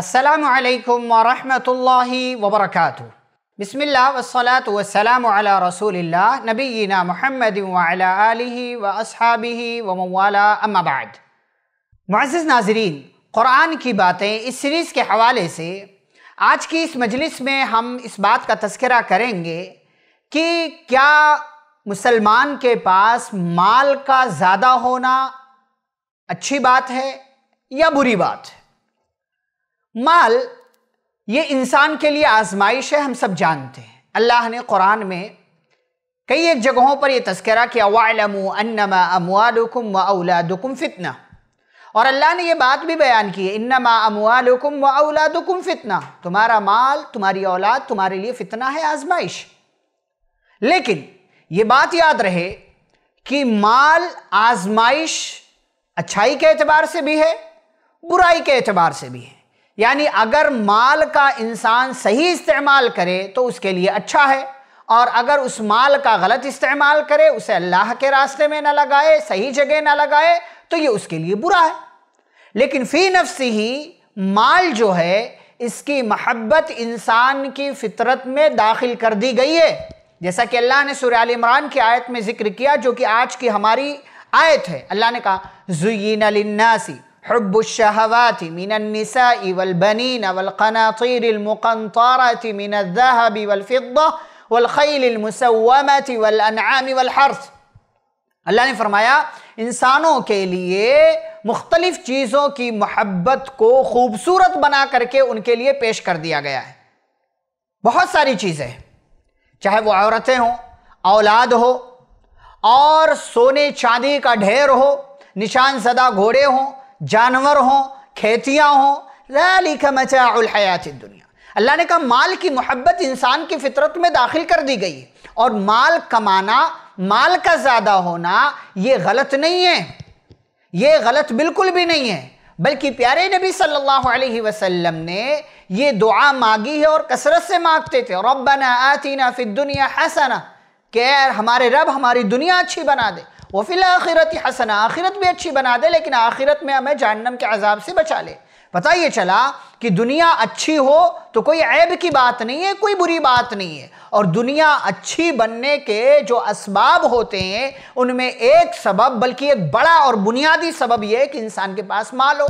असलकम वालेकुम वरहमतुल्लाहि वबरकातु बिस्मिल्लाह वस्सलातु वस्सलामु अला रसूलिल्लाह नबीना मोहम्मद व अला आलिहि व अस्हाबिहि व मवाला अम्मा बाद नाजरीन क़ुरान की बातें इस सीरीज़ के हवाले से आज की इस मजलिस में हम इस बात का तस्करा करेंगे कि क्या मुसलमान के पास माल का ज़्यादा होना अच्छी बात है या बुरी बात है माल ये इंसान के लिए आजमाइश है हम सब जानते हैं अल्लाह ने कुरान में कई एक जगहों पर यह तस्करा किया वालम अन्नमा अमवालकुम व औलादुकुम फितना और अल्लाह ने यह बात भी बयान की है इन्नमा अमवालकुम व औलादुकुम फितना तुम्हारा माल तुम्हारी औलाद तुम्हारे लिए फितना है आजमाइश लेकिन ये बात याद रहे कि माल आजमाइश अच्छाई के एतबार से भी है बुराई के एतबार से भी है यानी अगर माल का इंसान सही इस्तेमाल करे तो उसके लिए अच्छा है और अगर उस माल का गलत इस्तेमाल करे उसे अल्लाह के रास्ते में ना लगाए सही जगह ना लगाए तो ये उसके लिए बुरा है लेकिन फ़ी नफसी ही माल जो है इसकी महब्बत इंसान की फितरत में दाखिल कर दी गई है जैसा कि अल्लाह ने सूर्य इमरान की आयत में जिक्र किया जो कि आज की हमारी आयत है अल्लाह ने कहा जुयीन लन्नासी حب الشهوات من النساء والبنين والقناطير المقنطرة من الذهب والفضة والخيل المسومة والأنعام والحرث अल्लाह ने फरमाया इंसानों के लिए मुख्तलिफ चीज़ों की मोहब्बत को खूबसूरत बना करके उनके लिए पेश कर दिया गया है बहुत सारी चीज़ें चाहे वो औरतें हों औलाद हो और सोने चांदी का ढेर हो निशान सदा घोड़े हों जानवर हों खेतियाँ हों मचा मचायात दुनिया अल्लाह ने कहा माल की मोहब्बत इंसान की फितरत में दाखिल कर दी गई है और माल कमाना माल का ज़्यादा होना ये गलत नहीं है ये गलत बिल्कुल भी नहीं है बल्कि प्यारे नबी सल्लल्लाहु अलैहि वसल्लम ने ये दुआ मांगी है और कसरत से मांगते थे रबना आतीना फिद दुनिया हसना के हमारे रब हमारी दुनिया अच्छी बना दे वफिल आखिरत हसना आखिरत भी अच्छी बना दे लेकिन आखिरत में हमें जहन्नम के अजाब से बचा ले पता ये चला कि दुनिया अच्छी हो तो कोई ऐब की बात नहीं है कोई बुरी बात नहीं है और दुनिया अच्छी बनने के जो इसबाब होते हैं उनमें एक सबब बल्कि एक बड़ा और बुनियादी सबब यह है कि इंसान के पास माल हो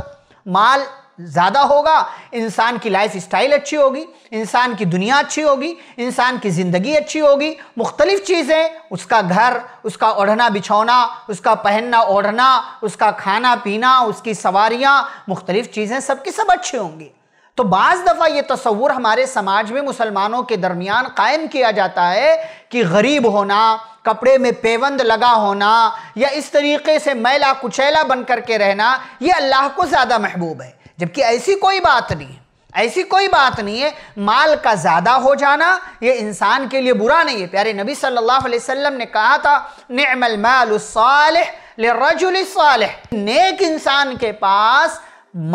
माल ज़्यादा होगा इंसान की लाइफ स्टाइल अच्छी होगी इंसान की दुनिया अच्छी होगी इंसान की ज़िंदगी अच्छी होगी मुख्तलिफ़ चीज़ें उसका घर उसका ओढ़ना बिछौना उसका पहनना ओढ़ना उसका खाना पीना उसकी सवारियाँ मुख्तलिफ़ चीज़ें सबकी सब अच्छी होंगी तो बाज़ दफ़ा ये तस्वूर हमारे समाज में मुसलमानों के दरमियान कायम किया जाता है कि गरीब होना कपड़े में पेवंद लगा होना या इस तरीके से मैला कुचैला बन करके रहना ये अल्लाह को ज़्यादा महबूब है जबकि ऐसी कोई बात नहीं ऐसी कोई बात नहीं है माल का ज़्यादा हो जाना ये इंसान के लिए बुरा नहीं है प्यारे नबी सल्लल्लाहु अलैहि वसल्लम ने कहा था नमल मालसालजुल नेक इंसान के पास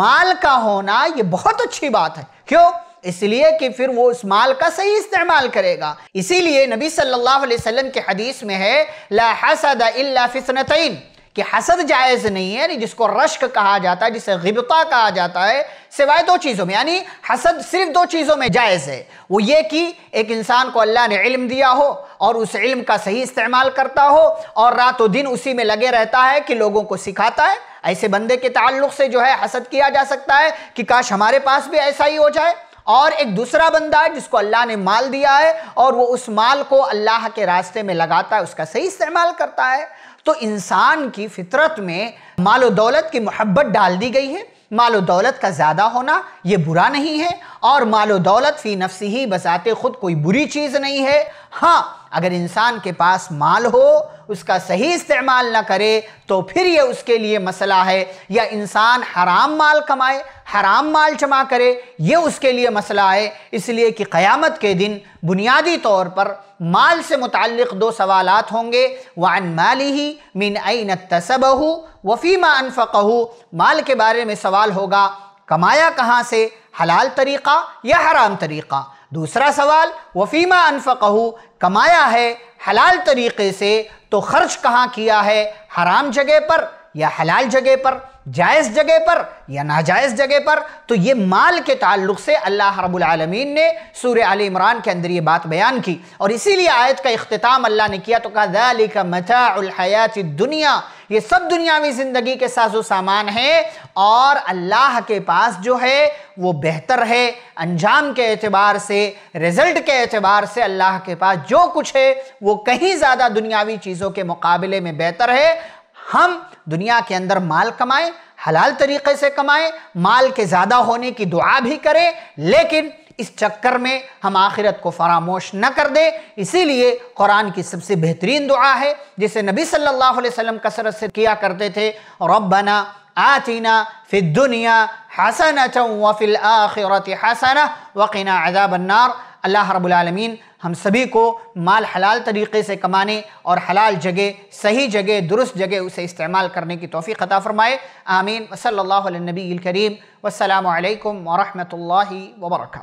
माल का होना ये बहुत अच्छी बात है क्यों इसलिए कि फिर वो उस माल का सही इस्तेमाल करेगा इसीलिए नबी सल्लल्लाहु अलैहि वसल्लम के हदीस में है ला हसद इल्ला फितनतैन कि हसद जायज़ नहीं है यानी जिसको रश्क कहा जाता है जिसे गिबता कहा जाता है सिवाय दो चीज़ों में यानी हसद सिर्फ दो चीज़ों में जायज़ है वो ये कि एक इंसान को अल्लाह ने इल्म दिया हो और उस इल्म का सही इस्तेमाल करता हो और रातों दिन उसी में लगे रहता है कि लोगों को सिखाता है ऐसे बंदे के ताल्लुक से जो है हसद किया जा सकता है कि काश हमारे पास भी ऐसा ही हो जाए और एक दूसरा बंदा है जिसको अल्लाह ने माल दिया है और वो उस माल को अल्लाह के रास्ते में लगाता है उसका सही इस्तेमाल करता है तो इंसान की फितरत में मालो दौलत की मोहब्बत डाल दी गई है मालो दौलत का ज़्यादा होना ये बुरा नहीं है और मालो दौलत फ़ी नफ्स ही बसाते खुद कोई बुरी चीज़ नहीं है हाँ अगर इंसान के पास माल हो उसका सही इस्तेमाल ना करे तो फिर ये उसके लिए मसला है या इंसान हराम माल कमाए हराम माल जमा करे ये उसके लिए मसला है इसलिए कि क़यामत के दिन बुनियादी तौर पर माल से मुतक़ दो सवालात होंगे वान माली ही मिन आइन तसबहू वफ़ीमा अनफ़ू माल के बारे में सवाल होगा कमाया कहाँ से हलाल तरीक़ा या हराम तरीक़ा दूसरा सवाल वफ़ीमा अनफ़कहू कमाया है हलाल तरीके से तो ख़र्च कहाँ किया है हराम जगह पर या हलाल जगह पर जायज़ जगह पर या नाजायज़ जगह पर तो ये माल के ताल्लुक से अल्लाह रबालमीन ने सूर आल इमरान के अंदर ये बात बयान की और इसीलिए आयत का अख्ताम अल्लाह ने किया तो कहा मतायात दुनिया ये सब दुनियावी ज़िंदगी के साजो सामान है और अल्लाह के पास जो है वो बेहतर है अंजाम के एतबार से रिज़ल्ट के एतबार से अल्लाह के पास जो कुछ है वो कहीं ज़्यादा दुनियावी चीज़ों के मुकाबले में बेहतर है हम दुनिया के अंदर माल कमाएं हलाल तरीके से कमाएं माल के ज़्यादा होने की दुआ भी करें लेकिन इस चक्कर में हम आखिरत को फरामोश न कर दें इसीलिए कुरान की सबसे बेहतरीन दुआ है जिसे नबी सल्लल्लाहु अलैहि वसल्लम कसरत से किया करते थे रब्बना आतीना फिद दुनिया हसन वफिल आखिरत हसन वकीना अजाबन्नार अल्लाह रबालमीन हम सभी को माल हलाल तरीके से कमाने और हलाल जगह सही जगह दुरुस्त जगह उसे इस्तेमाल करने की तोफ़ी ख़ता फ़रमाए आमीन वसल्ला नबी करीम वालकम वरहमल वबरक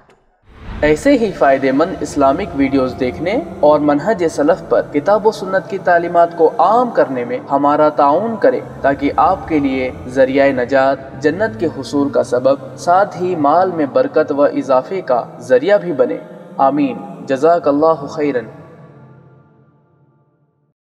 ऐसे ही फ़ायदेमंद इस्लामिक वीडियोस देखने और मनहज सलफ़ पर किताब व सुन्नत की तालीमत को आम करने में हमारा ताउन करें ताकि आपके लिए जरिया नजात जन्नत के हसूल का सबब साथ ही माल में बरकत व इजाफे का जरिया भी बने आमीन جزاك الله خيرا